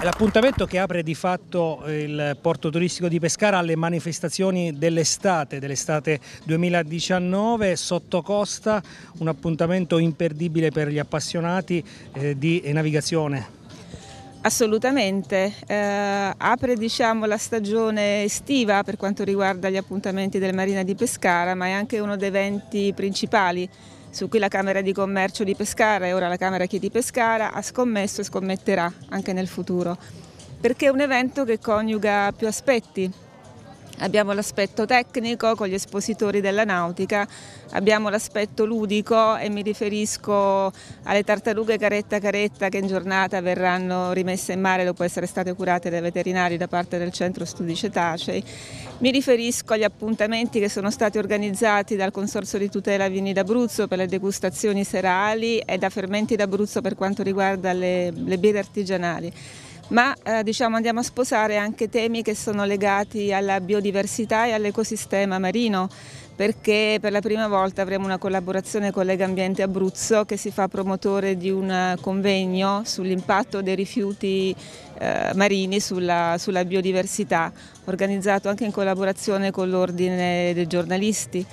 È l'appuntamento che apre di fatto il porto turistico di Pescara alle manifestazioni dell'estate, dell'estate 2019 sotto costa, un appuntamento imperdibile per gli appassionati eh, di navigazione. Assolutamente, eh, apre diciamo, la stagione estiva per quanto riguarda gli appuntamenti del Marina di Pescara, ma è anche uno dei eventi principali su cui la Camera di Commercio di Pescara e ora la Camera Chi di Pescara ha scommesso e scommetterà anche nel futuro, perché è un evento che coniuga più aspetti, Abbiamo l'aspetto tecnico con gli espositori della nautica, abbiamo l'aspetto ludico e mi riferisco alle tartarughe caretta caretta che in giornata verranno rimesse in mare dopo essere state curate dai veterinari da parte del Centro Studi Cetacei. Mi riferisco agli appuntamenti che sono stati organizzati dal Consorzio di tutela Vini d'Abruzzo per le degustazioni serali e da Fermenti d'Abruzzo per quanto riguarda le, le birre artigianali ma eh, diciamo, andiamo a sposare anche temi che sono legati alla biodiversità e all'ecosistema marino perché per la prima volta avremo una collaborazione con Lega Ambiente Abruzzo che si fa promotore di un convegno sull'impatto dei rifiuti eh, marini sulla, sulla biodiversità, organizzato anche in collaborazione con l'Ordine dei giornalisti.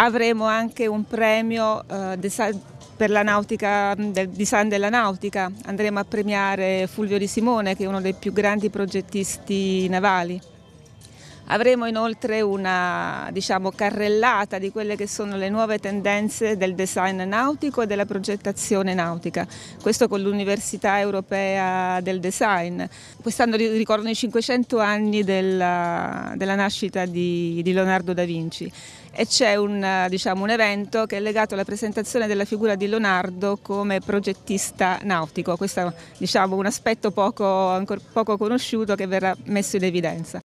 Avremo anche un premio eh, per la nautica, mm, del design della nautica. Andremo a premiare Fulvio Di Simone che è uno dei più grandi progettisti navali. Avremo inoltre una diciamo, carrellata di quelle che sono le nuove tendenze del design nautico e della progettazione nautica, questo con l'Università Europea del Design. Quest'anno ricordano i 500 anni della, della nascita di, di, Leonardo da Vinci e c'è un, diciamo, un evento che è legato alla presentazione della figura di Leonardo come progettista nautico, questo è diciamo, un aspetto poco, poco conosciuto che verrà messo in evidenza.